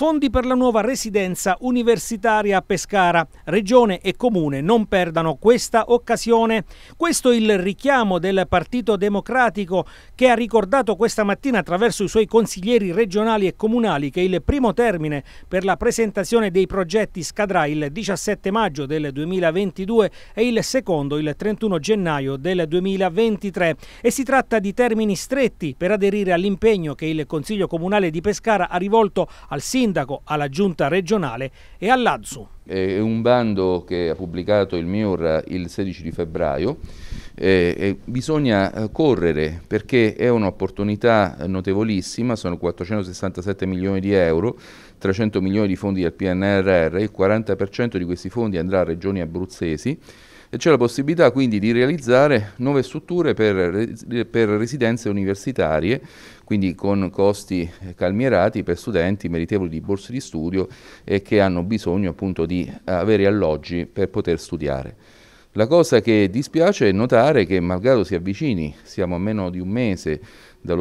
Fondi per la nuova residenza universitaria a Pescara. Regione e Comune non perdano questa occasione. Questo è il richiamo del Partito Democratico che ha ricordato questa mattina attraverso i suoi consiglieri regionali e comunali che il primo termine per la presentazione dei progetti scadrà il 17 maggio del 2022 e il secondo il 31 gennaio del 2023 e si tratta di termini stretti per aderire all'impegno che il Consiglio Comunale di Pescara ha rivolto al sindaco sindaco, alla giunta regionale e all'Azzu. È un bando che ha pubblicato il MIUR il 16 di febbraio eh, eh bisogna eh, correre perché è un'opportunità notevolissima, sono 467 milioni di euro, 300 milioni di fondi del PNRR, il 40% di questi fondi andrà a regioni abruzzesi e c'è la possibilità quindi di realizzare nuove strutture per, per residenze universitarie, quindi con costi eh, calmierati per studenti meritevoli di borse di studio e che hanno bisogno appunto di avere alloggi per poter studiare. La cosa che dispiace è notare che, malgrado si avvicini, siamo a meno di un mese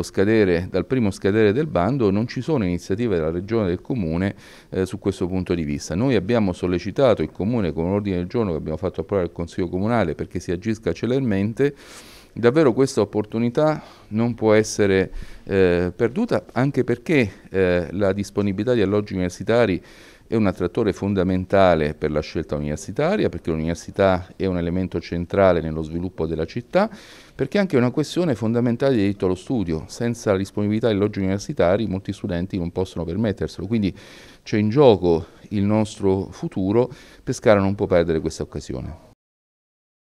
Scadere, dal primo scadere del bando non ci sono iniziative della Regione e del Comune eh, su questo punto di vista. Noi abbiamo sollecitato il Comune con un ordine del giorno che abbiamo fatto approvare al Consiglio Comunale perché si agisca celermente. Davvero questa opportunità non può essere eh, perduta anche perché eh, la disponibilità di alloggi universitari è un attrattore fondamentale per la scelta universitaria, perché l'università è un elemento centrale nello sviluppo della città, perché è anche una questione fondamentale di diritto allo studio. Senza la disponibilità di alloggi universitari molti studenti non possono permetterselo, quindi c'è in gioco il nostro futuro, Pescara non può perdere questa occasione.